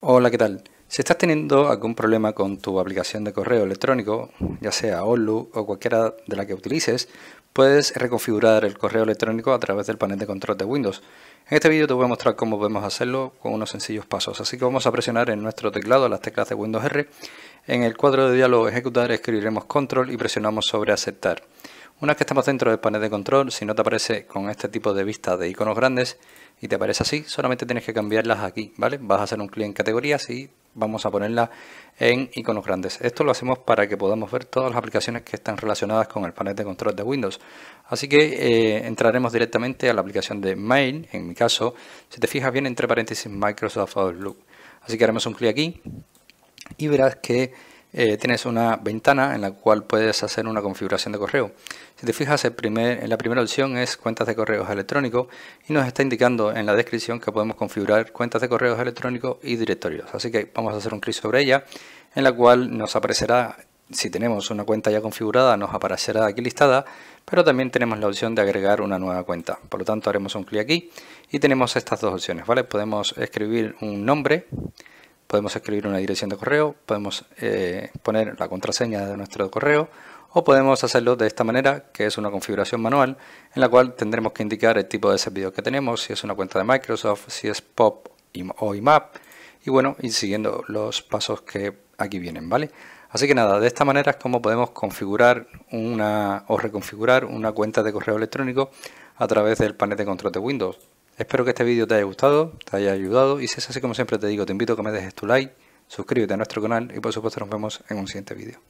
Hola, ¿qué tal? Si estás teniendo algún problema con tu aplicación de correo electrónico, ya sea Outlook o cualquiera de la que utilices, puedes reconfigurar el correo electrónico a través del panel de control de Windows. En este vídeo te voy a mostrar cómo podemos hacerlo con unos sencillos pasos, así que vamos a presionar en nuestro teclado las teclas de Windows R. En el cuadro de diálogo ejecutar escribiremos control y presionamos sobre aceptar. Una vez que estamos dentro del panel de control, si no te aparece con este tipo de vista de iconos grandes y te aparece así, solamente tienes que cambiarlas aquí, ¿vale? Vas a hacer un clic en categorías y vamos a ponerla en iconos grandes. Esto lo hacemos para que podamos ver todas las aplicaciones que están relacionadas con el panel de control de Windows. Así que eh, entraremos directamente a la aplicación de Mail, en mi caso, si te fijas bien entre paréntesis Microsoft Outlook. Así que haremos un clic aquí y verás que eh, tienes una ventana en la cual puedes hacer una configuración de correo. Si te fijas, el primer, en la primera opción es cuentas de correos electrónicos y nos está indicando en la descripción que podemos configurar cuentas de correos electrónicos y directorios. Así que vamos a hacer un clic sobre ella, en la cual nos aparecerá, si tenemos una cuenta ya configurada, nos aparecerá aquí listada, pero también tenemos la opción de agregar una nueva cuenta. Por lo tanto, haremos un clic aquí y tenemos estas dos opciones, ¿vale? Podemos escribir un nombre podemos escribir una dirección de correo, podemos eh, poner la contraseña de nuestro correo o podemos hacerlo de esta manera, que es una configuración manual en la cual tendremos que indicar el tipo de servidor que tenemos, si es una cuenta de Microsoft, si es POP o IMAP y bueno, siguiendo los pasos que aquí vienen, ¿vale? Así que nada, de esta manera es como podemos configurar una o reconfigurar una cuenta de correo electrónico a través del panel de control de Windows. Espero que este vídeo te haya gustado, te haya ayudado y si es así como siempre te digo, te invito a que me dejes tu like, suscríbete a nuestro canal y por supuesto nos vemos en un siguiente vídeo.